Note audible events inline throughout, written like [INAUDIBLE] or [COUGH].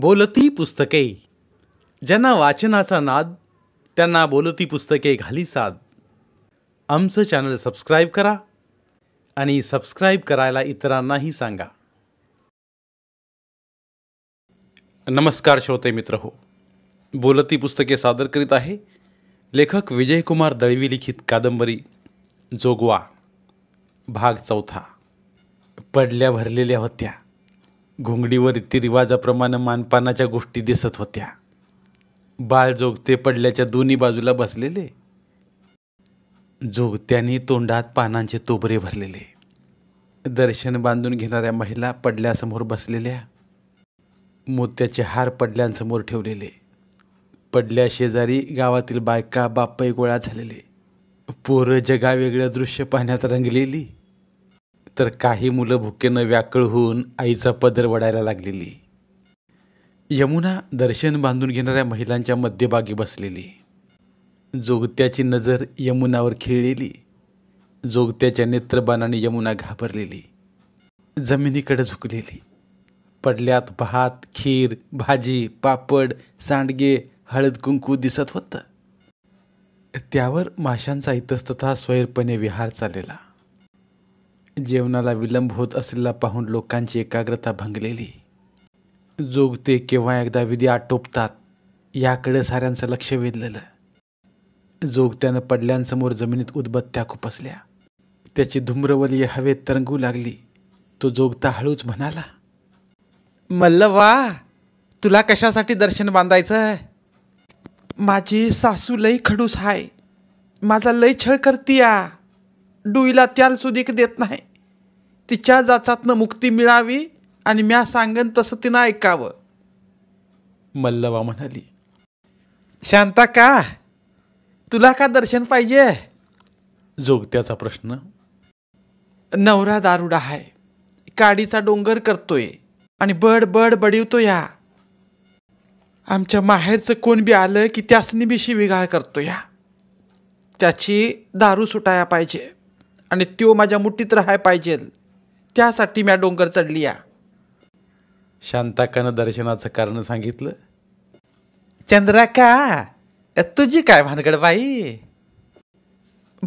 बोलती पुस्तके ज्यांना वाचनाचा नाद त्यांना बोलती पुस्तके घाली साद आमचं चॅनल सबस्क्राईब करा आणि सबस्क्राईब करायला इतरांनाही सांगा नमस्कार श्रोते मित्र हो बोलती पुस्तके सादर करीत आहे लेखक विजयकुमार दळवी लिखित कादंबरी जोगवा भाग चौथा पडल्या भरलेल्या होत्या घोंगडीवर रिवाजाप्रमाणे मानपानाच्या गोष्टी दिसत होत्या बाळ जोगते पडल्याच्या दोन्ही बाजूला बसलेले जोगत्याने तोंडात पानांचे तोबरे भरलेले दर्शन बांधून घेणाऱ्या महिला पडल्यासमोर बसलेल्या मोत्याचे हार पडल्यांसमोर ठेवलेले पडल्या शेजारी गावातील बायका बाप्पाई गोळा झालेले पोरं जगावेगळं दृश्य पाहण्यात रंगलेली तर काही मुलं भुकेनं व्याकळ होऊन आईचा पदर वडायला लागलेली यमुना दर्शन बांधून घेणाऱ्या महिलांच्या मध्यभागी बसलेली जोगत्याची नजर यमुनावर खिळलेली जोगत्याच्या नेत्रबाणाने यमुना घाबरलेली जमिनीकडे झुकलेली पडल्यात भात खीर भाजी पापड सांडगे हळद कुंकू दिसत होतं त्यावर माशांचा इतस्तथा स्वैरपणे विहार चाललेला जेवणाला विलंब होत असलेला पाहून लोकांची एकाग्रता भंगलेली जोगते केव्हा एकदा विधी आटोपतात याकडे साऱ्यांचं लक्ष वेधलेलं जोगत्यानं पडल्यांसमोर जमिनीत उदबत्त्या खुपसल्या त्याची धुम्रवली हवेत तरंगू लागली तो जोगता हळूच म्हणाला मल्लवा तुला कशासाठी दर्शन बांधायचं माझी सासू लई खडूस हाय माझा लई छळ करतीया डुईला त्याल सुदीक देत नाही तिच्या जाचातनं मुक्ती मिळावी आणि म्या सांगन तसं तिनं ऐकावं मल्लवा म्हणाली शांता का तुला का दर्शन पाहिजे जोगत्याचा प्रश्न नवरा दारुडा आहे काडीचा डोंगर करतोय आणि बड बड बडिवतो या आमच्या माहेरचं कोण बी आलं की त्यासनी बी शिविगाळ करतो या त्याची दारू सुटाया पाहिजे आणि त्यो माझ्या मुठीत राहाय पाहिजेत त्यासाठी म्या डोंगर चढली या शांताकानं दर्शनाचं कारण सांगितलं का तुझी काय भानगड बाई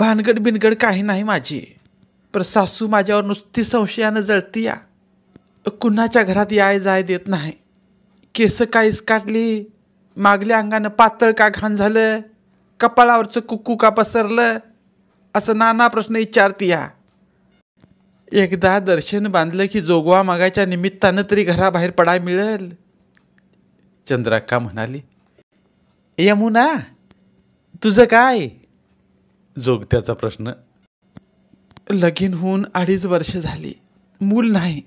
भानगड बिनगड काही नाही माझी पर सासू माझ्यावर नुसती संशयानं जळती या कुणाच्या घरात याय जाय देत नाही केस काहीच काढली मागल्या अंगानं पातळ का घाण झालं कपाळावरचं कुकू का पसरलं असं नाना प्रश्न या एकदा दर्शन बांधलं की जोगवा मागायच्या निमित्तानं तरी घराबाहेर पडाय मिळेल चंद्राक्का म्हणाली यमुना तुझं काय जोगत्याचा प्रश्न लगीन होऊन अडीच वर्ष झाली मूल नाही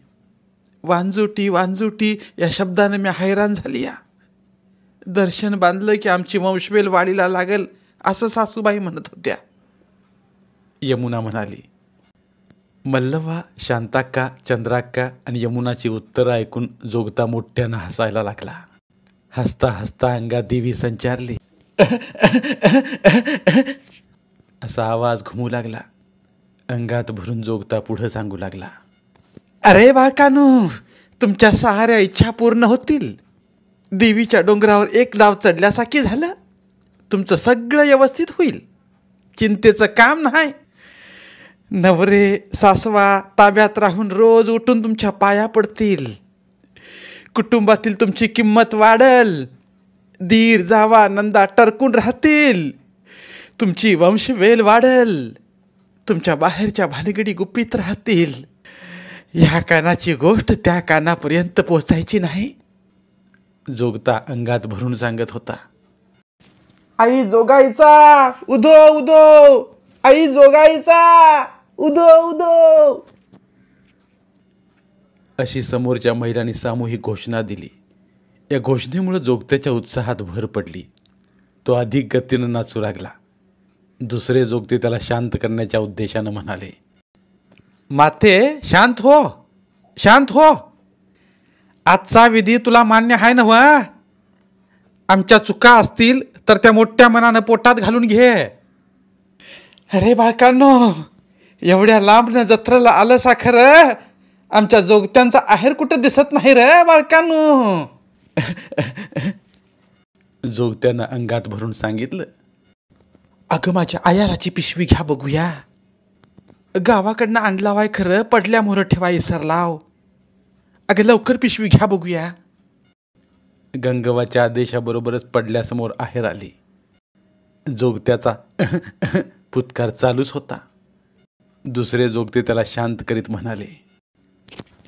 वांजुटी वांजुटी या शब्दानं मी हैराण झाली या दर्शन बांधलं की आमची वंशवेल वाडीला लागेल असं सासूबाई म्हणत होत्या यमुना म्हणाली मल्लवा शांताक्का चंद्राक्का आणि यमुनाची उत्तरं ऐकून जोगता मोठ्यानं हसायला लागला हसता हसता अंगात देवी संचारली असा आवाज घुमू लागला अंगात भरून जोगता पुढं सांगू लागला अरे बाळकानू तुमच्या सहाऱ्या इच्छा पूर्ण होतील देवीच्या डोंगरावर एक डाव चढल्यासारखी झालं तुमचं सगळं व्यवस्थित होईल चिंतेचं काम नाही नवरे सासवा ताब्यात राहून रोज उठून तुमच्या पाया पडतील कुटुंबातील तुमची किंमत वाढल दीर जावा नंदा टरकून राहतील तुमची वंशवेल वाढल तुमच्या बाहेरच्या भानगडी गुपित राहतील ह्या कानाची गोष्ट त्या कानापर्यंत पोचायची नाही जोगता अंगात भरून सांगत होता आई जोगायचा उदो उदो आई जोगायचा उदो उदो अशी समोरच्या महिलांनी सामूहिक घोषणा दिली या घोषणेमुळे जोगत्याच्या उत्साहात भर पडली तो अधिक गतीनं नाचू लागला दुसरे जोगते त्याला शांत करण्याच्या उद्देशानं म्हणाले माथे शांत हो शांत हो आजचा विधी तुला मान्य आहे ना व आमच्या चुका असतील तर त्या मोठ्या मनानं पोटात घालून घे अरे बाळकांनो एवढ्या लांबनं जत्रेला आलं साखर आमच्या जोगत्यांचा आहेर कुठं दिसत नाही रे बाळकानू [LAUGHS] जोगत्यानं अंगात भरून सांगितलं अगं माझ्या आयाराची पिशवी घ्या बघूया गावाकडनं आणला वाय खरं पडल्या मोर ठेवाय लाव अगं लवकर पिशवी घ्या बघूया गंगवाच्या आदेशाबरोबरच पडल्यासमोर आहेर आली जोगत्याचा [LAUGHS] पुतकार चालूच होता दुसरे जोगते त्याला शांत करीत म्हणाले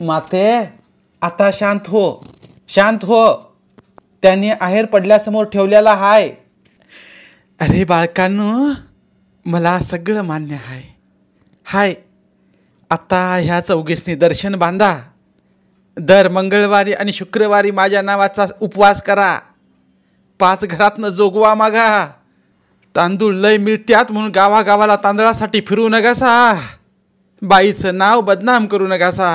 माते आता शांत हो शांत हो त्याने आहेर पडल्यासमोर ठेवलेला हाय अरे बाळकांनो मला सगळं मान्य हाय हाय आता ह्या चौघीसनी दर्शन बांधा दर मंगळवारी आणि शुक्रवारी माझ्या नावाचा उपवास करा पाच घरातनं जोगवा मागा तांदूळ लय मिळत्यात म्हणून गावागावाला तांदळासाठी फिरू नकासा बाईचं नाव बदनाम करू नकासा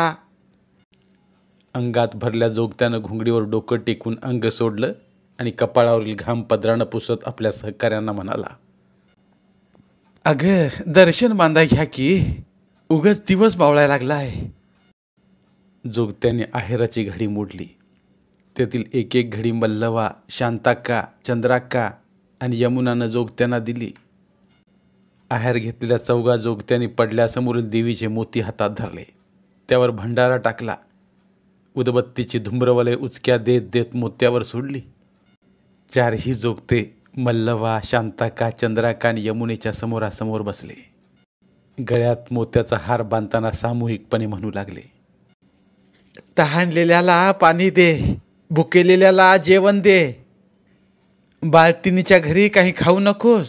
अंगात भरल्या जोगत्यानं घुंगडीवर डोकं टेकून अंग सोडलं आणि कपाळावरील घाम पदरानं पुसत आपल्या सहकाऱ्यांना म्हणाला अगं दर्शन बांधा घ्या की उगच दिवस बावळायला लागला आहे जोगत्याने आहेराची घडी मोडली त्यातील एक एक घडी मल्लवा शांताक्का चंद्राक्का आणि यमुनानं जोगत्यांना दिली आहेर घेतलेल्या चौगा जोगत्यांनी पडल्यासमोर देवीचे मोती हातात धरले त्यावर भंडारा टाकला उदबत्तीची धुम्रवले उचक्या देत देत मोत्यावर सोडली चारही जोगते मल्लवा शांताका चंद्राका आणि यमुनेच्या समोरासमोर बसले गळ्यात मोत्याचा हार बांधताना सामूहिकपणे म्हणू लागले तहानलेल्याला पाणी दे भुकेलेल्याला जेवण दे बाळतिनीच्या घरी काही खाऊ नकोस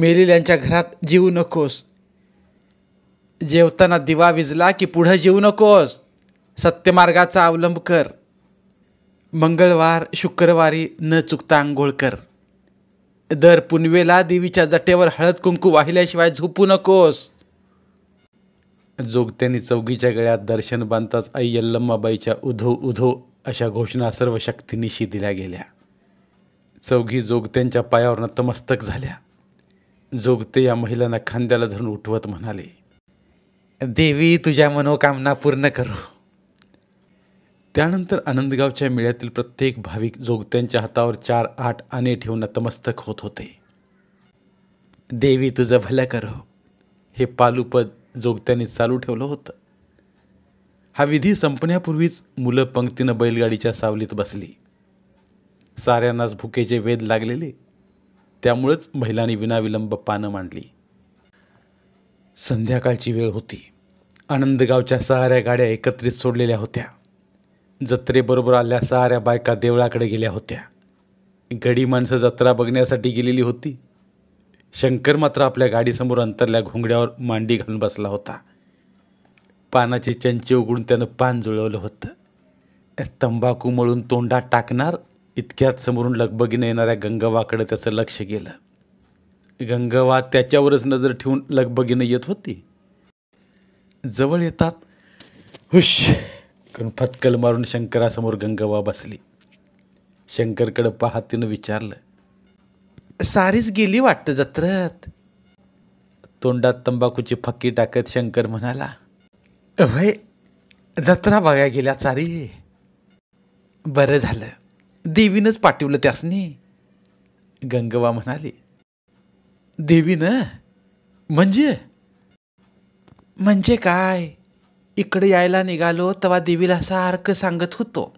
मेलेल्यांच्या घरात जेवू नकोस जेवताना दिवा विजला की पुढं जेवू नकोस सत्यमार्गाचा अवलंब कर मंगळवार शुक्रवारी न चुकता आंघोळ कर दर पुनवेला देवीच्या जटेवर हळद कुंकू वाहिल्याशिवाय झोपू नकोस जोगत्यांनी चौगीच्या गळ्यात दर्शन बांधताच आई यल्लम्माबाईच्या उधो उधो अशा घोषणा सर्व शक्तीनिशी दिल्या गेल्या चौघी जोगत्यांच्या पायावर नतमस्तक झाल्या जोगते या महिलांना खांद्याला धरून उठवत म्हणाले देवी तुझ्या मनोकामना पूर्ण करो त्यानंतर आनंदगावच्या मेळ्यातील प्रत्येक भाविक जोगत्यांच्या हातावर चार आठ आणे ठेवून नतमस्तक होत होते देवी तुझं भलं करो हे पालुपद जोगत्यांनी चालू ठेवलं होतं हा विधी संपण्यापूर्वीच मुलं पंक्तीनं बैलगाडीच्या सावलीत बसली साऱ्यांनाच भुकेचे वेध लागलेले त्यामुळेच महिलांनी विनाविलंब पानं मांडली संध्याकाळची वेळ होती आनंदगावच्या साऱ्या गाड्या एकत्रित सोडलेल्या होत्या जत्रेबरोबर आल्या साऱ्या बायका देवळाकडे गेल्या होत्या गडी माणसं जत्रा बघण्यासाठी गेलेली होती शंकर मात्र आपल्या गाडीसमोर अंतरल्या घोंगड्यावर मांडी घालून बसला होता पानाचे चंचे उघडून त्यानं पान जुळवलं होतं तंबाखू मळून तोंडात टाकणार इतक्यात समोरून लगबगीने येणाऱ्या गंगवाकडे त्याचं लक्ष गेलं गंगवा त्याच्यावरच नजर ठेवून लगबगीने येत होती जवळ येतात हुश करून फतकल मारून शंकरासमोर गंगवा बसली शंकरकडं पाहत तिनं विचारलं सारीच गेली वाटतं जत्रात तोंडात तंबाखूची फक्की टाकत शंकर म्हणाला भय जत्रा बघाय गेल्या सारी बरं झालं देवीनंच पाठवलं त्यासनी गंगवा म्हणाली देवीनं म्हणजे म्हणजे काय इकडे यायला निघालो तेव्हा देवीला सारखं सांगत होतो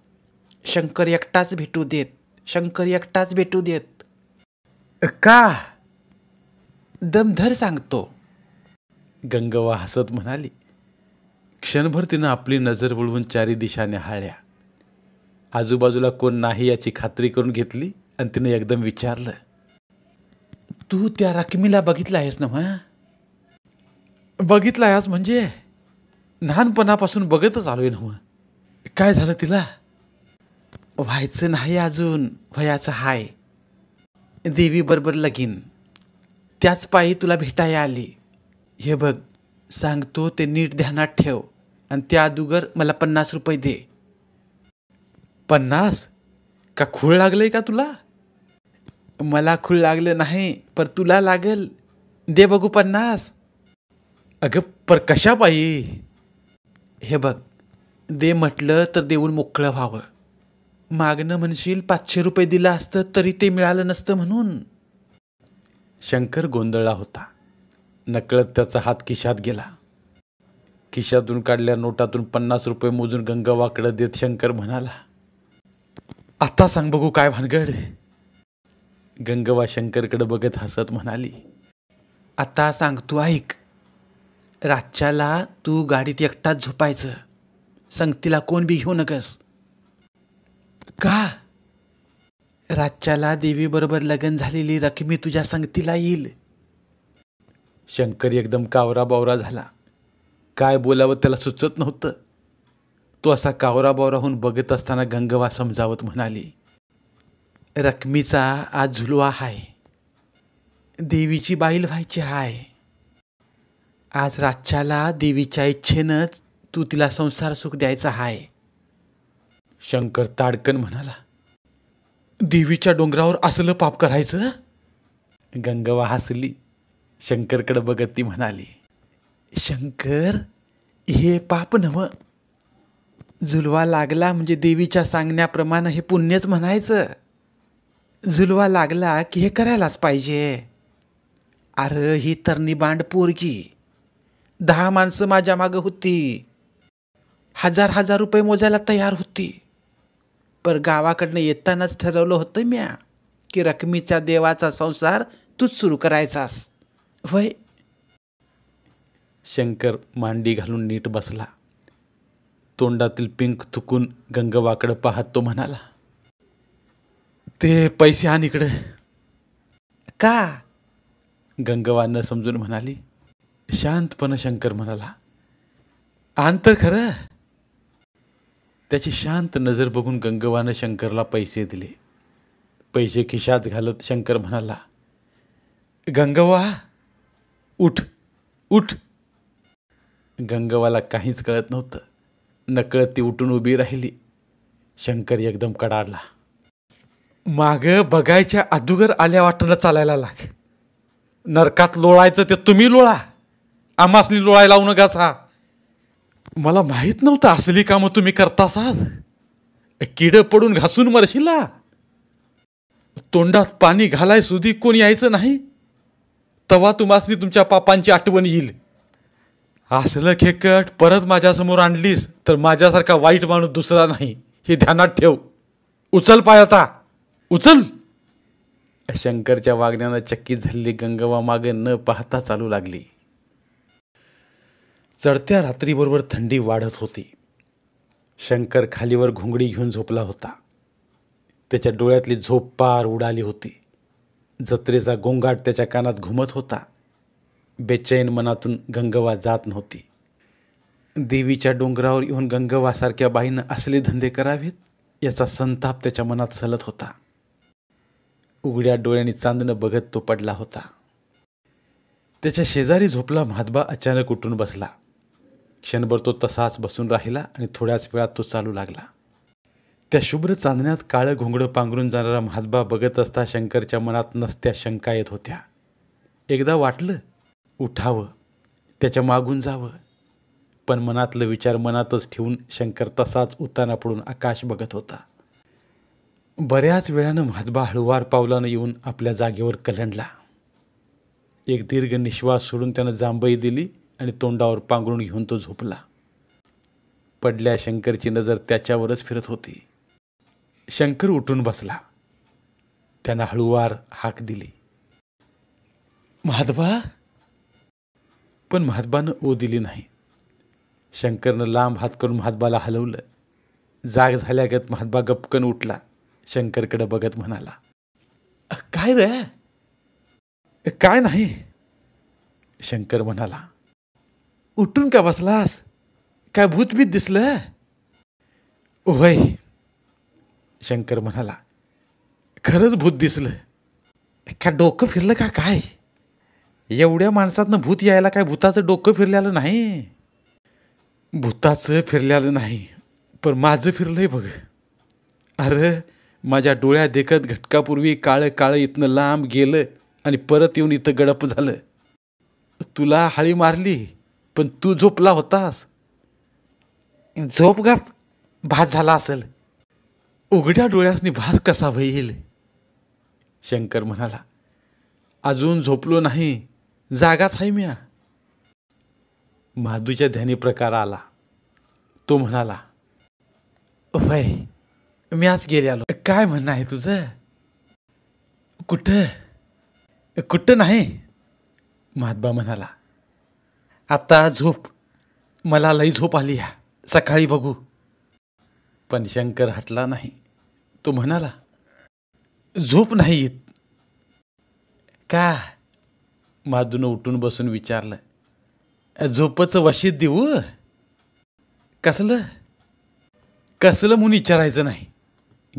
शंकर एकटाच भेटू देत शंकर एकटाच भेटू देत का दमधर सांगतो गंगवा हसत म्हणाली क्षणभर तिनं आपली नजर वळवून चारी दिशाने हाळ्या आजूबाजूला कोण नाही याची खात्री करून घेतली आणि तिने एकदम विचारलं तू त्या रकमीला बघितलं आहेस ना मग बघितलं आहेस म्हणजे लहानपणापासून बघतच आलो आहे ना काय झालं तिला व्हायचं नाही अजून वयाचं हाय देवी बरोबर लगीन त्याच पायी तुला भेटायला आली हे बघ सांगतो ते नीट ध्यानात ठेव आणि त्या दुगर मला पन्नास रुपये दे पन्नास का खूळ लागलं आहे का तुला मला खूळ लागलं नाही पर तुला लागेल दे बघू पन्नास अगं पर कशा पायी हे बघ दे म्हटलं तर देऊन मोकळं व्हावं मागणं म्हणशील पाचशे रुपये दिलं असतं तरी ते मिळालं नसतं म्हणून शंकर गोंधळला होता नकळत त्याचा हात खिशात गेला खिशातून काढल्या नोटातून पन्नास रुपये मोजून गंगावाकडं देत शंकर म्हणाला आता सांग बघू काय भानगड गंगवा शंकरकडे बघत हसत म्हणाली आता सांग तू ऐक रातच्याला तू गाडीत एकटाच झोपायचं संगतीला कोण बी घेऊ नकस का रातच्याला देवीबरोबर लग्न झालेली रकमी तुझ्या संगतीला येईल शंकर एकदम कावरा बावरा झाला काय बोलावं त्याला सुचत नव्हतं तो असा कावराबावराहून बघत असताना गंगवा समजावत म्हणाली रकमीचा आज झुलवा हाय देवीची बाईल व्हायची हाय आज रातच्याला देवीच्या इच्छेनंच तू तिला संसार सुख द्यायचा हाय शंकर ताडकन म्हणाला देवीच्या डोंगरावर असलं पाप करायचं गंगवा हसली शंकरकडे बघत ती म्हणाली शंकर हे पाप नवं झुलवा लागला म्हणजे देवीच्या सांगण्याप्रमाणे हे पुण्यच म्हणायचं झुलवा लागला की हे करायलाच पाहिजे अरे ही बांड पोरगी दहा माणसं माझ्या मागं होती हजार हजार रुपये मोजायला तयार होती पर गावाकडनं येतानाच ठरवलं होतं म्या की रकमीचा देवाचा संसार तूच सुरू करायचास वय शंकर मांडी घालून नीट बसला तोंडातील पिंक थुकून गंगवाकडं पाहत तो म्हणाला ते पैसे आण इकडे का गंगवा न समजून म्हणाली शांतपणे शंकर म्हणाला आण तर खरं त्याची शांत नजर बघून गंगवानं शंकरला पैसे दिले पैसे खिशात घालत शंकर म्हणाला गंगवा उठ उठ गंगवाला काहीच कळत नव्हतं नकळत ती उठून उभी राहिली शंकर एकदम कडाडला माग बघायच्या अदुगर आल्या वाटणं चालायला लाग नरकात लोळायचं ते तुम्ही लोळा आम्हासनी लोळाय लावू नका सा मला माहीत नव्हतं असली कामं तुम्ही करता साध किडं पडून घासून मरशिला तोंडात पाणी घालाय सुधी कोण यायचं नाही तवा तुम्हासनी तुमच्या पापांची आठवण येईल असलं खेकट परत माझ्यासमोर आणलीस तर माझ्यासारखा वाईट माणूस दुसरा नाही हे ध्यानात ठेव उचल पाय आता उचल शंकरच्या वागण्यानं चक्की झालेली गंगवा मागे न पाहता चालू लागली चढत्या रात्रीबरोबर थंडी वाढत होती शंकर खालीवर घुंगडी घेऊन झोपला होता त्याच्या डोळ्यातली झोप पार उडाली होती जत्रेचा गोंगाट त्याच्या कानात घुमत होता बेचैन मनातून गंगवा जात नव्हती देवीच्या डोंगरावर येऊन गंगवासारख्या बाईनं असले धंदे करावेत याचा संताप त्याच्या मनात सलत होता उघड्या डोळ्यांनी चांदणं बघत तो पडला होता त्याच्या शेजारी झोपला म्हातबा अचानक उठून बसला क्षणभर तो तसाच बसून राहिला आणि थोड्याच वेळात तो चालू लागला त्या शुभ्र चांदण्यात काळं घोंगडं पांघरून जाणारा महादबा बघत असता शंकरच्या मनात नसत्या शंका येत होत्या एकदा वाटलं उठावं त्याच्या मागून जावं पण मनातलं विचार मनातच ठेवून शंकर तसाच उताना पडून आकाश बघत होता बऱ्याच वेळानं महात्बा हळुवार पावलानं येऊन आपल्या जागेवर कलंडला एक दीर्घ निश्वास सोडून त्यानं जांभई दिली आणि तोंडावर पांघरून घेऊन तो झोपला पडल्या शंकरची नजर त्याच्यावरच फिरत होती शंकर उठून बसला त्यानं हळुवार हाक दिली महात्मा पण महात्बानं ओ दिली नाही शंकरनं लांब हात करून महात्बाला हलवलं जाग झाल्यागत महात्बा गपकन उठला शंकरकडे बघत म्हणाला काय रे काय नाही शंकर म्हणाला उठून का बसलास काय भूतभीत दिसलं होय शंकर म्हणाला खरंच भूत दिसलं का डोकं फिरलं का काय एवढ्या माणसातनं भूत यायला काय भूताचं डोकं फिरलेलं नाही भूताचं फिरलेलं नाही पण माझं फिरलंय बघ अरे माझ्या डोळ्या देखत घटकापूर्वी काळं काळं इथनं लांब गेलं आणि परत येऊन इथं गडप झालं तुला हाळी मारली पण तू झोपला होतास झोप भास झाला असेल उघड्या डोळ्यासनी भास कसा होईल शंकर म्हणाला अजून झोपलो नाही जागाच आहे म्या माधूच्या ध्यानी प्रकार आला तो म्हणाला वय मी आज गेले आलो काय म्हणणं आहे तुझं कुठं कुठं नाही महात्मा म्हणाला आता झोप मला लई झोप आली ह्या सकाळी बघू पण शंकर हटला नाही तो म्हणाला झोप नाही का माधून उठून बसून विचारलं झोपचं वशीत देऊ कसलं कसलं म्हणून विचारायचं नाही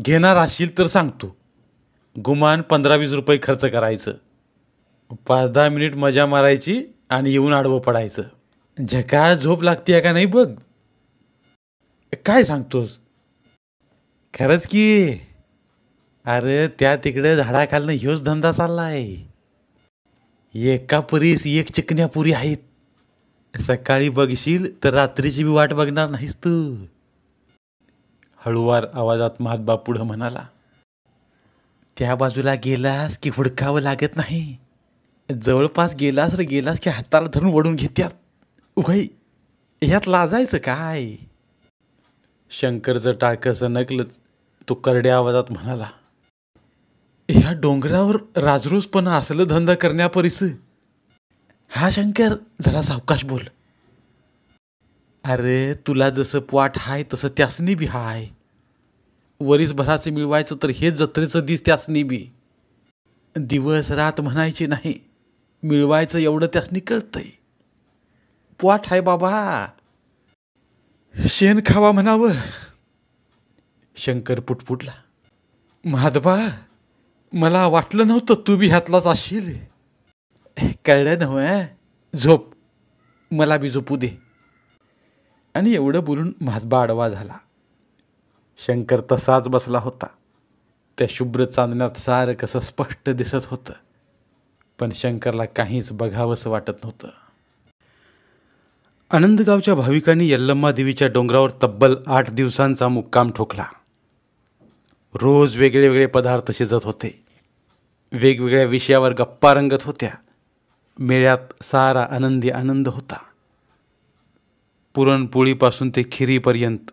घेणार असेल तर सांगतो गुमान पंधरा वीस रुपये खर्च करायचं पाच दहा मिनिट मजा मारायची आणि येऊन आडवं पडायचं झका झोप लागते का नाही बघ काय सांगतोस खरंच की अरे त्या तिकडे झाडा खालणं ह्योच धंदा चालला आहे एका परीस एक चिकन्या पुरी आहेत सकाळी बघशील तर रात्रीची बी वाट बघणार नाहीस तू हळुवार आवाजात महात्बा पुढं म्हणाला त्या बाजूला गेलास की हुडकावं लागत नाही जवळपास गेलास रे गेलास की हाताला धरून वडून घेत्यात भाई ह्यात लाजायचं काय शंकरचं टाळकं सनकलंच तो करड्या आवाजात म्हणाला ह्या डोंगरावर पण असलं धंदा करण्यापरीस हा शंकर जरा सावकाश बोल अरे तुला जसं पाट हाय तसं त्यासनी बी हाय वरीसभराचं मिळवायचं तर हे जत्रेचं दिस त्यासनी बी दिवस रात म्हणायची नाही मिळवायचं एवढं त्यासनी कळतंय पोट हाय बाबा शेण खावा म्हणावं शंकर पुटपुटला माधबा मला वाटलं नव्हतं तू बी ह्यातलाच असशील कळलं नव्ह झोप मला बी झोपू दे आणि एवढं बोलून माझा आडवा झाला शंकर तसाच बसला होता त्या शुभ्र चांदण्यात सार कसं स्पष्ट दिसत होतं पण शंकरला काहीच बघावंसं वाटत नव्हतं आनंदगावच्या भाविकांनी यल्लम्मा देवीच्या डोंगरावर तब्बल आठ दिवसांचा मुक्काम ठोकला रोज वेगळे वेगळे पदार्थ शिजत होते वेगवेगळ्या विषयावर गप्पा रंगत होत्या मेळ्यात सारा आनंदी आनंद होता पुरणपोळीपासून ते खिरीपर्यंत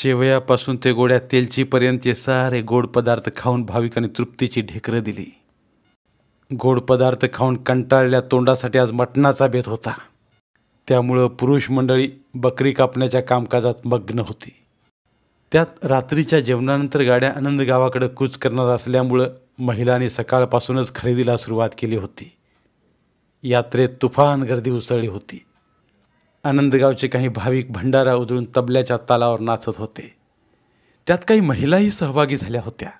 शेवयापासून ते गोड्या तेलचीपर्यंतचे सारे गोड पदार्थ खाऊन भाविकांनी तृप्तीची ढेकरं दिली गोड पदार्थ खाऊन कंटाळल्या तोंडासाठी आज मटणाचा बेत होता त्यामुळं पुरुष मंडळी बकरी कापण्याच्या कामकाजात मग्न होती त्यात रात्रीच्या जेवणानंतर गाड्या आनंद गावाकडे कूच करणार असल्यामुळं महिलांनी सकाळपासूनच खरेदीला सुरुवात केली होती यात्रेत तुफान गर्दी उसळली होती आनंदगावचे काही भाविक भंडारा उजळून तबल्याच्या तालावर नाचत होते त्यात काही महिलाही सहभागी झाल्या होत्या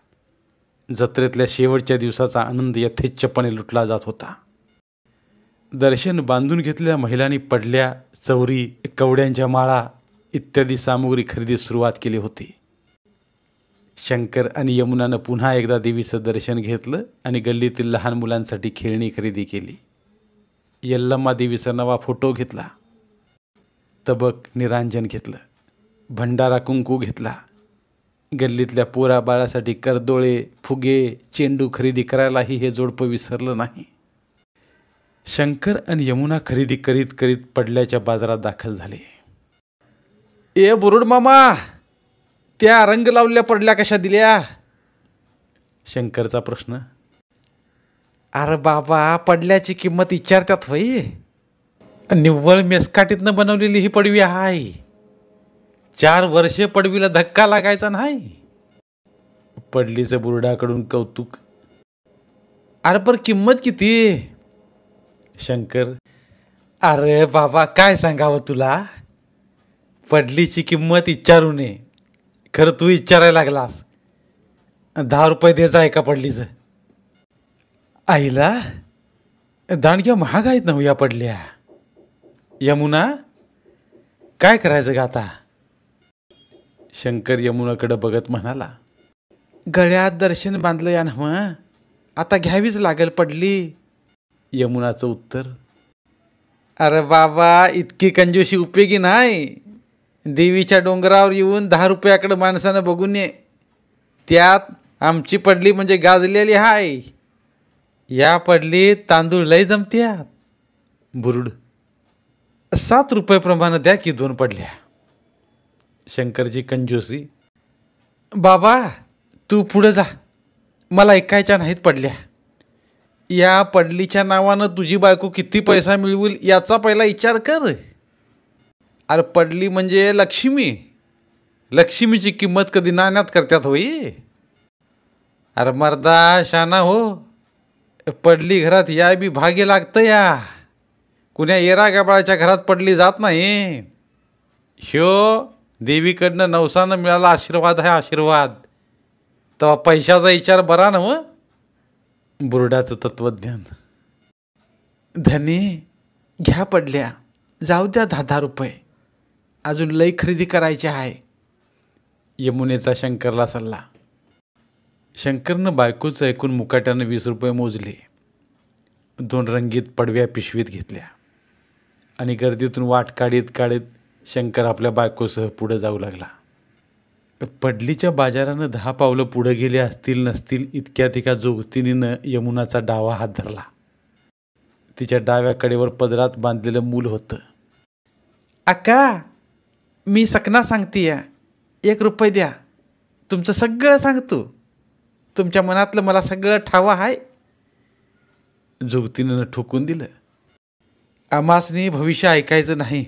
जत्रेतल्या शेवटच्या दिवसाचा आनंद यथेच्छपणे लुटला जात होता दर्शन बांधून घेतलेल्या महिलांनी पडल्या चौरी कवड्यांच्या माळा इत्यादी सामुग्री खरेदी सुरुवात केली होती शंकर आणि यमुनानं पुन्हा एकदा देवीचं दर्शन घेतलं आणि गल्लीतील लहान मुलांसाठी खेळणी खरेदी केली यल्लम्मा देवीचा नवा फोटो घेतला तबक निरांजन घेतलं भंडारा कुंकू घेतला गल्लीतल्या पोरा बाळासाठी करदोळे फुगे चेंडू खरेदी करायलाही हे जोडपं विसरलं नाही शंकर आणि यमुना खरेदी करीत करीत पडल्याच्या बाजारात दाखल झाले ए बुरुड मामा त्या रंग लावल्या पडल्या कशा दिल्या शंकरचा प्रश्न अरे बाबा पडल्याची किंमत विचारतात होई निव्वळ मेसकाटीतनं बनवलेली ही पडवी आहे चार वर्षे पडवीला धक्का लागायचा नाही पडलीचं बुरुडाकडून कौतुक अरे पर किंमत किती शंकर अरे बाबा काय सांगावं तुला पडलीची किंमत विचारू नये खरं तू विचारायला लागलास दहा रुपये द्यायचं आहे का पडलीचं आईला दांडग्या महाग आहेत ना हो या पडल्या यमुना काय करायचं गाता आता शंकर यमुनाकडं बघत म्हणाला गळ्यात दर्शन बांधलं या ना आता घ्यावीच लागेल पडली यमुनाचं उत्तर अरे बाबा इतकी कंजूशी उपयोगी नाही देवीच्या डोंगरावर येऊन दहा रुपयाकडे माणसानं बघून ये त्यात आमची पडली म्हणजे गाजलेली हाय या पडली तांदूळ लय जमत्यात बुरुड सात रुपये द्या की दोन पडल्या शंकरजी कंजोसी बाबा तू पुढं जा मला ऐकायच्या नाहीत पडल्या या पडलीच्या नावानं तुझी बायको किती पैसा मिळवील याचा पहिला विचार कर अरे पडली म्हणजे लक्ष्मी लक्ष्मीची किंमत कधी नाण्यात करतात होई अरे मर्दा शाना हो पडली घरात या बी भागी लागतं या कुण्या येरा गाबाळाच्या घरात पडली जात नाही शो देवीकडनं नवसानं मिळाला आशीर्वाद आहे आशीर्वाद तेव्हा पैशाचा विचार बरा ना व बुरडाचं तत्वज्ञान धनी घ्या पडल्या जाऊ द्या दहा दहा रुपये अजून लई खरेदी करायची आहे यमुनेचा शंकरला सल्ला शंकरनं बायकोचं ऐकून मुकाट्यानं वीस रुपये मोजले दोन रंगीत पडव्या पिशवीत घेतल्या आणि गर्दीतून वाट काढीत काढीत शंकर आपल्या बायकोसह पुढं जाऊ लागला पडलीच्या बाजारानं दहा पावलं पुढं गेले असतील नसतील इतक्या तिका जोगतीनं यमुनाचा डावा हात धरला तिच्या डाव्या कडेवर पदरात बांधलेलं मूल होतं अक्का मी सकना या एक रुपये द्या तुमचं सगळं सांगतो तुमच्या मनातलं मला सगळं ठावा आहे झुबतीनं ठोकून दिलं आमासनी भविष्य ऐकायचं नाही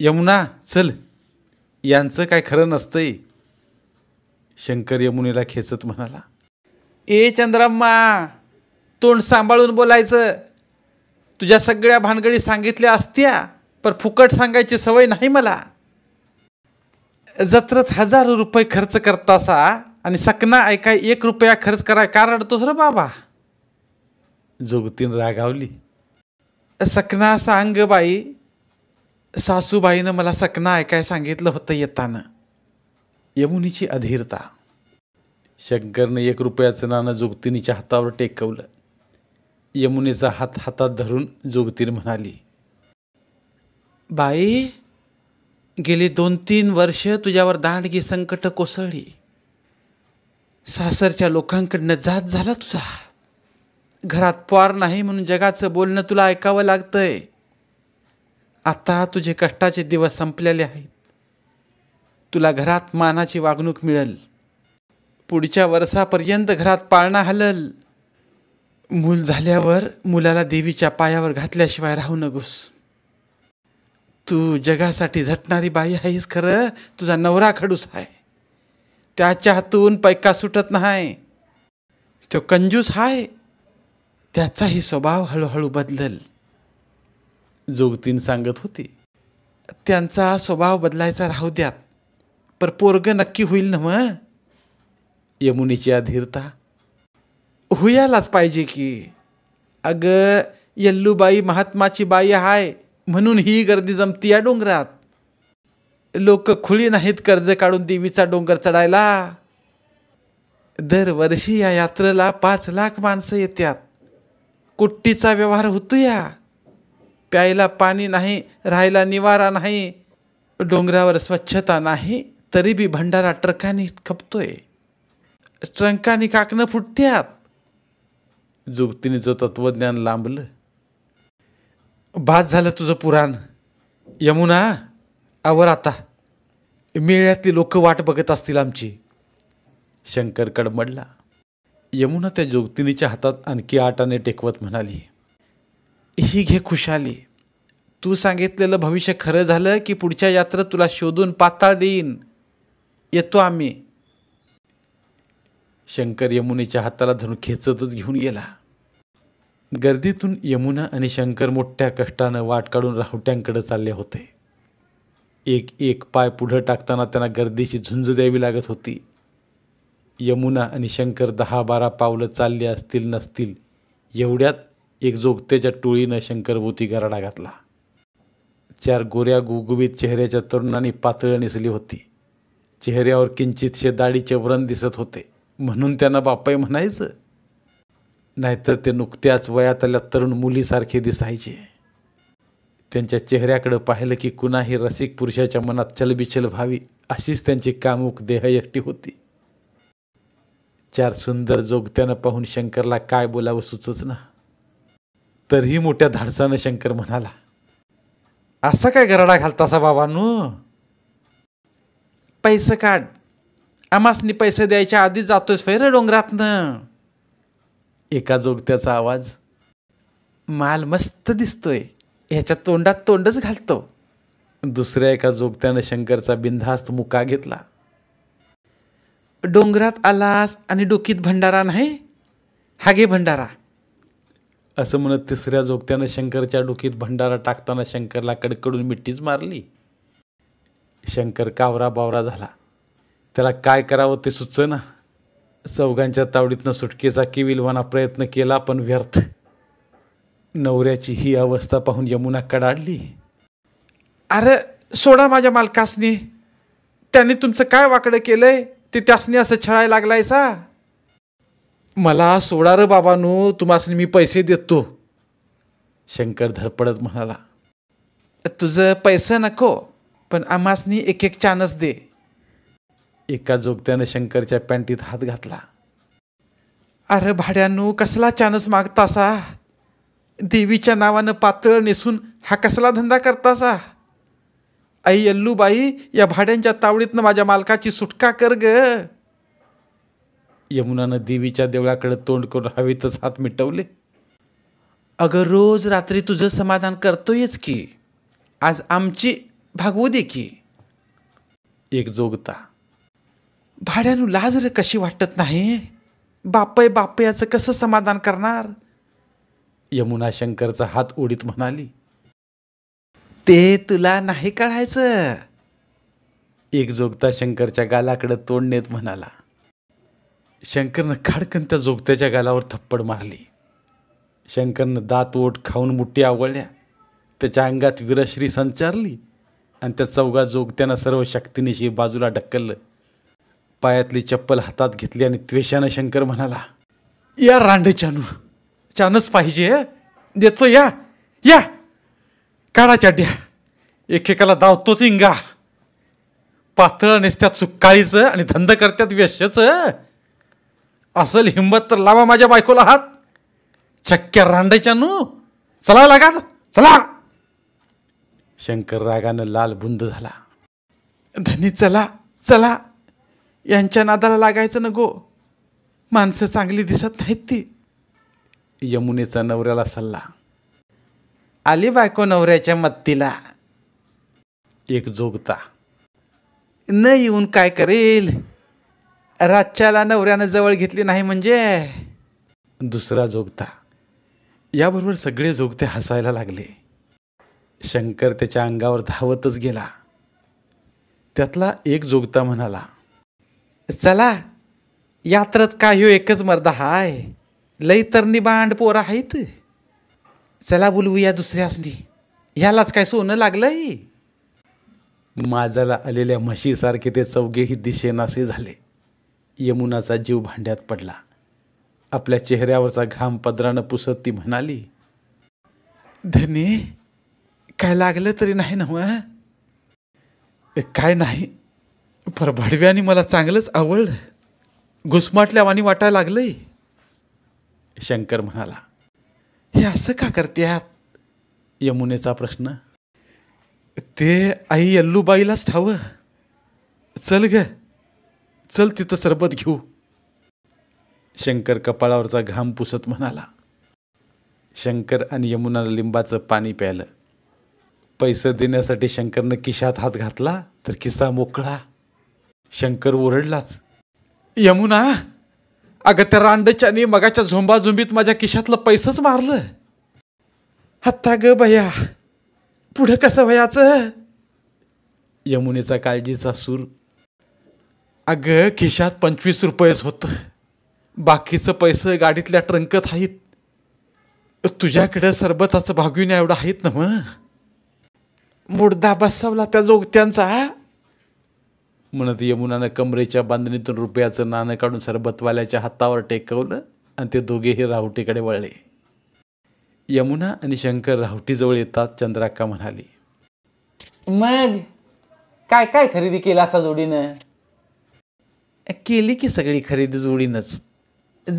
यमुना चल यांचं काय खरं नसतंय शंकर यमुनेला खेचत म्हणाला ए चंद्रम्मा तोंड सांभाळून बोलायचं तुझ्या सगळ्या भानगडी सांगितल्या असत्या पर फुकट सांगायची सवय नाही मला जत्रत हजार रुपये खर्च असा आणि सकना ऐकाय एक रुपया खर्च कराय का रडतोस रे बाबा जोगतीन रागावली सकना बाई सासूबाईनं मला सकना ऐकाय सांगितलं होतं येताना यमुनीची अधीरता शंकरनं एक रुपयाचं नाणं जोगतिनीच्या हातावर टेकवलं यमुनेचा हात हातात धरून जोगतीन म्हणाली बाई गेली दोन तीन वर्ष तुझ्यावर दांडगी संकट कोसळली सासरच्या लोकांकडनं जात झाला तुझा घरात पार नाही म्हणून जगाचं बोलणं तुला ऐकावं लागतंय आता तुझे कष्टाचे दिवस संपलेले आहेत तुला घरात मानाची वागणूक मिळेल पुढच्या वर्षापर्यंत घरात पाळणा हलल मूल झाल्यावर मुलाला देवीच्या पायावर घातल्याशिवाय राहू नकोस तू जगासाठी झटणारी बाई आहेस खरं तुझा नवरा खडूस आहे त्याच्या हातून पैका सुटत नाही तो कंजूस आहे त्याचाही स्वभाव हळूहळू बदलल जोगतीन सांगत होती त्यांचा स्वभाव बदलायचा राहू द्यात पर पोरग नक्की होईल ना मग यमुनीची अधीरता हुयालाच पाहिजे की अगं यल्लूबाई महात्माची बाई आहे म्हणून ही गर्दी जमती या डोंगरात लोक खुली नाहीत कर्ज काढून देवीचा डोंगर चढायला दरवर्षी या यात्रेला पाच लाख माणसं येतात कुट्टीचा व्यवहार होतो या प्यायला पाणी नाही राहायला निवारा नाही डोंगरावर स्वच्छता नाही तरी बी भंडारा ट्रकानी खपतोय ट्रंकाने काकणं फुटत्यात जुबतीने जो तत्वज्ञान लांबलं भात झालं तुझं पुराण यमुना आवर आता मेळ्यातली लोक वाट बघत असतील आमची शंकर कडमडला यमुना त्या जोगतिनीच्या हातात आणखी आटाने टेकवत म्हणाली ही घे खुशाली तू सांगितलेलं भविष्य खरं झालं की पुढच्या यात्रा तुला शोधून पाताळ देईन येतो आम्ही शंकर यमुनेच्या हाताला धरून खेचतच घेऊन गेला गर्दीतून यमुना आणि शंकर मोठ्या कष्टानं वाट काढून राहुट्यांकडे चालले होते एक एक पाय पुढं टाकताना त्यांना गर्दीची झुंज द्यावी लागत होती यमुना आणि शंकर दहा बारा पावलं चालले असतील नसतील एवढ्यात एक जोगतेच्या टोळीनं शंकरभूती गराडा घातला चार गोऱ्या गुगुबीत चेहऱ्याच्या तरुणांनी पातळं निसली होती चेहऱ्यावर किंचितशे दाढीचे व्रण दिसत होते म्हणून त्यांना बापाई म्हणायचं नाहीतर ते नुकत्याच वयात तरुण मुलीसारखे दिसायचे त्यांच्या चेहऱ्याकडं पाहिलं की कुणाही रसिक पुरुषाच्या मनात चलबिचल व्हावी अशीच त्यांची कामुक देहयष्टी होती चार सुंदर जोगत्यानं पाहून शंकरला काय बोलावं सुचच ना तरीही मोठ्या धाडसानं शंकर म्हणाला असा काय गराडा घालतासा बाबांनो पैसे काढ आम्हासनी पैसे द्यायच्या आधी जातोयस फैर डोंगरातनं एका जोगत्याचा आवाज माल मस्त दिसतोय ह्याच्या तोंडात तोंडच घालतो दुसऱ्या एका जोगत्यानं शंकरचा बिनधास्त मुका घेतला डोंगरात आलास आणि डोकीत भंडारा नाही हागे भंडारा असं म्हणत तिसऱ्या जोगत्यानं शंकरच्या डोकीत भंडारा टाकताना शंकरला कडकडून मिठीच मारली शंकर कावरा बावरा झाला त्याला काय करावं ते ना चौघांच्या तावडीतनं सुटकेचा किविलवाना प्रयत्न केला पण व्यर्थ नवऱ्याची ही अवस्था पाहून यमुना कडाडली अरे सोडा माझ्या मालकासनी त्याने तुमचं काय वाकडं केलंय ते त्यासनी असं छळायला लागलायसा सा मला सोडा र बाबानू तुम्हासनी मी पैसे देतो शंकर धडपडत म्हणाला तुझं पैसा नको पण आम्हासनी एक एक चानस दे एका जोगत्यानं शंकरच्या पॅन्टीत हात घातला अरे भाड्यानो कसला चानस मागतासा देवीच्या नावानं पात्र नेसून हा कसला धंदा करतासा आई यल्लूबाई या भाड्यांच्या तावडीतनं माझ्या मालकाची सुटका कर ग यमुनानं देवीच्या देवळाकडे तोंड करून हवेतच हात मिटवले अगं रोज रात्री तुझं समाधान करतोयच की आज आमची भागवू दे की एक जोगता भाड्यानु लाज रे कशी वाटत नाही बापय बापयाचं कसं समाधान करणार यमुना शंकरचा हात उडीत म्हणाली ते तुला नाही कळायचं एक जोगता शंकरच्या गालाकडं तोंड नेत म्हणाला शंकरनं खाडकन त्या जोगत्याच्या गालावर थप्पड मारली शंकरनं दात ओठ खाऊन मुठी आवळल्या त्याच्या अंगात विरश्री संचारली आणि त्या चौघा जोगत्यानं सर्व शक्तीनिशी बाजूला ढकललं पायातली चप्पल हातात घेतली आणि त्वेषानं शंकर म्हणाला या रांडे चानू चानच पाहिजे देतो या या काढा चाड्या एकेकाला दावतोच इंगा पातळ नेसत्यात सुकाळीचं आणि धंद करत्यात व्यशच असल हिंमत तर लावा माझ्या बायकोला हात चक्क्या रांडे नू चला लागा चला शंकर रागानं लाल बुंद झाला धनी चला चला यांच्या नादाला लागायचं न गो माणसं चांगली दिसत नाहीत ती यमुनेचा नवऱ्याला सल्ला आली बायको नवऱ्याच्या मत्तीला एक जोगता न येऊन काय करेल रातच्याला नवऱ्यानं जवळ घेतली नाही म्हणजे दुसरा जोगता याबरोबर सगळे जोगते हसायला लागले शंकर त्याच्या अंगावर धावतच गेला त्यातला एक जोगता म्हणाला चला यात्रत काय ह्यो एकच मर्द हाय लई तर निबांड पोरं आहेत चला बोलवूया दुसऱ्यासनी ह्यालाच काय सोनं लागलंय माझ्याला आलेल्या म्हशीसारखे ते चौघेही दिशेनासे झाले यमुनाचा जीव भांड्यात पडला आपल्या चेहऱ्यावरचा घाम पदरानं पुसत ती म्हणाली धने काय लागलं तरी नाही ना काय नाही पर भडव्याने मला चांगलंच आवडलं घुसमाटल्या वाणी वाटायला लागलंय शंकर म्हणाला हे असं का करते यमुनेचा प्रश्न ते आई यल्लूबाईलाच ठाव चल ग चल तिथं सरबत घेऊ शंकर कपाळावरचा घाम पुसत म्हणाला शंकर आणि यमुनाला लिंबाचं पाणी प्यायलं पैसे देण्यासाठी शंकरनं किशात हात घातला तर किस्सा मोकळा शंकर ओरडलाच यमुना अगं त्या रांडच्याने मगाच्या झोंबाझोंबीत माझ्या खिशातलं पैसंच मारलं हत्ता ग बया पुढं कसं वयाचं यमुनेचा काळजीचा सूर अगं खिशात पंचवीस रुपयेच होतं बाकीचं पैसं गाडीतल्या ट्रंकत आहेत तुझ्याकडं सरबताचं भागविण्या एवढं आहेत ना मग मुडदा बसवला त्या जोगत्यांचा म्हणत यमुनानं कमरेच्या बांधणीतून रुपयाचं नाणं काढून सरबतवाल्याच्या हातावर टेकवलं आणि ते दोघेही राहुटीकडे वळले यमुना आणि शंकर राहुटीजवळ येतात चंद्राक्का म्हणाली मग काय काय खरेदी केलं असा जोडीनं केली की सगळी खरेदी जोडीनंच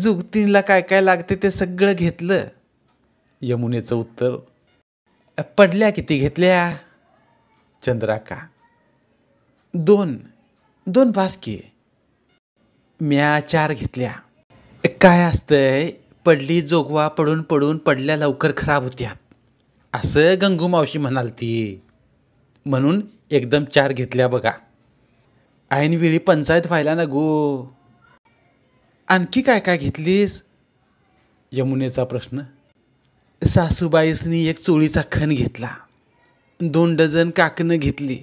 जुगतीनला काय काय लागते ते सगळं घेतलं यमुनेचं उत्तर पडल्या किती घेतल्या चंद्राका दोन दोन बासके म्या चार घेतल्या काय असतंय पडली जोगवा पडून पडून पडल्या लवकर खराब होत्यात असं गंगू मावशी म्हणाल ती म्हणून एकदम चार घेतल्या बघा ऐनवेळी पंचायत व्हायला ना गो आणखी काय काय घेतलीस यमुनेचा प्रश्न सासूबाईसनी एक चोळीचा खण घेतला दोन डझन काकणं घेतली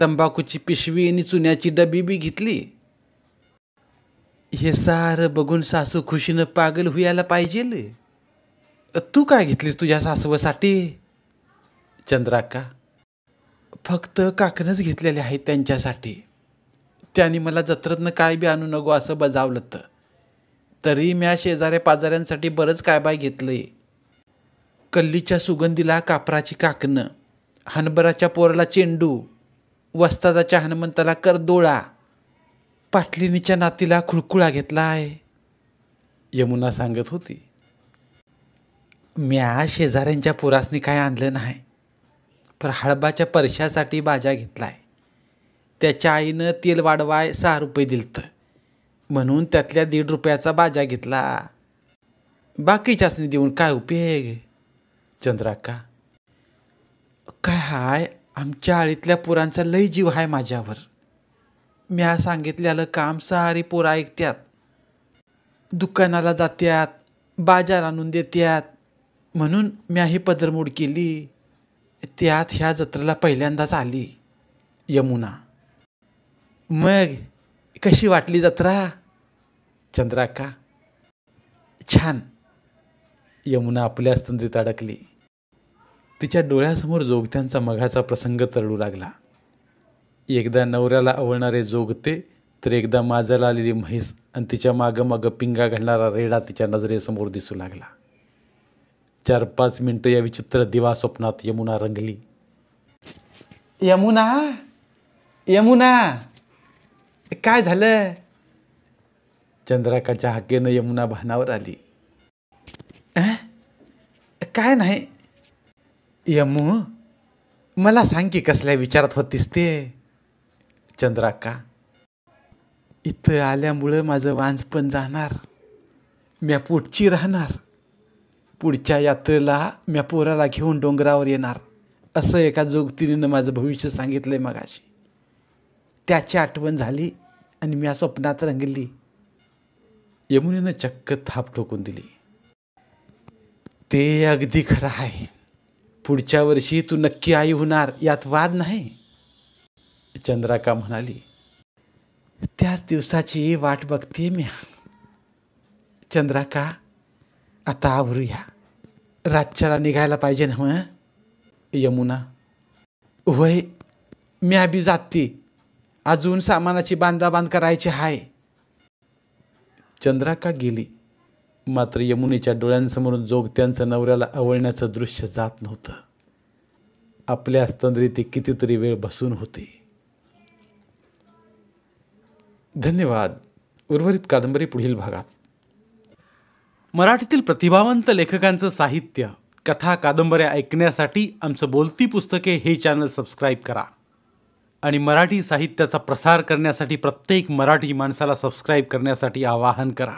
तंबाखूची पिशवी आणि चुन्याची डबी बी घेतली हे सारं बघून सासू खुशीनं पागल हुयाला पाहिजे तू काय घेतलीस तुझ्या सासवासाठी चंद्राका फक्त काकणच घेतलेले आहेत त्यांच्यासाठी त्यांनी मला जत्रतनं काय बी आणू नको असं बजावलं तर तरी म्या शेजाऱ्या पाजाऱ्यांसाठी बरंच काय बाय घेतलं कल्लीच्या सुगंधीला कापराची काकणं हनबराच्या पोराला चेंडू वस्तादाच्या हनुमंताला करदोळा पाटलिनीच्या नातीला खुळकुळा घेतला आहे यमुना सांगत होती म्या शेजाऱ्यांच्या पुरासनी काय आणलं नाही पण हळबाच्या परशासाठी बाजा घेतलाय त्याच्या आईनं तेल वाढवाय सहा रुपये दिलत म्हणून त्यातल्या दीड रुपयाचा बाजा घेतला चाचणी देऊन काय उपयोग चंद्राका काय हाय आमच्या आळीतल्या पुरांचा लय जीव आहे माझ्यावर म्या सांगितल्यालं काम सहारी पोरं ऐकत्यात दुकानाला जात्यात बाजार आणून देत्यात म्हणून म्या ही पदरमोड केली त्यात ह्या जत्रेला पहिल्यांदाच आली यमुना मग कशी वाटली जत्रा चंद्राका छान यमुना आपल्या स्तंदीत अडकली तिच्या डोळ्यासमोर जोगत्यांचा मघाचा प्रसंग तरळू लागला एकदा नवऱ्याला आवळणारे जोगते तर एकदा माजाला आलेली म्हैस आणि तिच्या मागं मागं पिंगा घालणारा रेडा तिच्या नजरेसमोर दिसू लागला चार पाच मिनटं या विचित्र दिवा स्वप्नात यमुना रंगली यमुना यमुना काय झालं चंद्राकाच्या हाकेनं यमुना भानावर आली काय नाही यमू मला सांग की कसल्या विचारात होतीस ते चंद्राका इथं आल्यामुळं माझं वांज पण जाणार म्या पुढची राहणार पुढच्या यात्रेला म्या पोराला घेऊन डोंगरावर येणार असं एका जोगतीनं माझं भविष्य सांगितलं आहे मगाशी त्याची आठवण झाली आणि मी स्वप्नात रंगली यमुनीनं चक्क थाप ठोकून दिली ते अगदी खरं आहे पुढच्या वर्षी तू नक्की आई होणार यात वाद नाही चंद्राका म्हणाली त्याच दिवसाची वाट बघते मी चंद्राका आता आवरूया रातच्याला निघायला पाहिजे ना मग यमुना वय मी आबी जाते अजून सामानाची बांधाबांध करायची हाय चंद्राका गेली मात्र यमुनेच्या डोळ्यांसमोर जोग त्यांचं नवऱ्याला आवळण्याचं दृश्य जात नव्हतं आपल्या स्तंद्री ते कितीतरी वेळ बसून होते धन्यवाद उर्वरित कादंबरी पुढील भागात मराठीतील प्रतिभावंत लेखकांचं साहित्य कथा कादंबऱ्या ऐकण्यासाठी आमचं बोलती पुस्तके हे चॅनल सबस्क्राईब करा आणि मराठी साहित्याचा प्रसार करण्यासाठी प्रत्येक मराठी माणसाला सबस्क्राईब करण्यासाठी आवाहन करा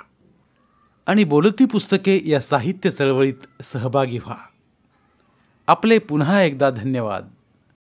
आणि बोलती पुस्तके या साहित्य चळवळीत सहभागी व्हा आपले पुन्हा एकदा धन्यवाद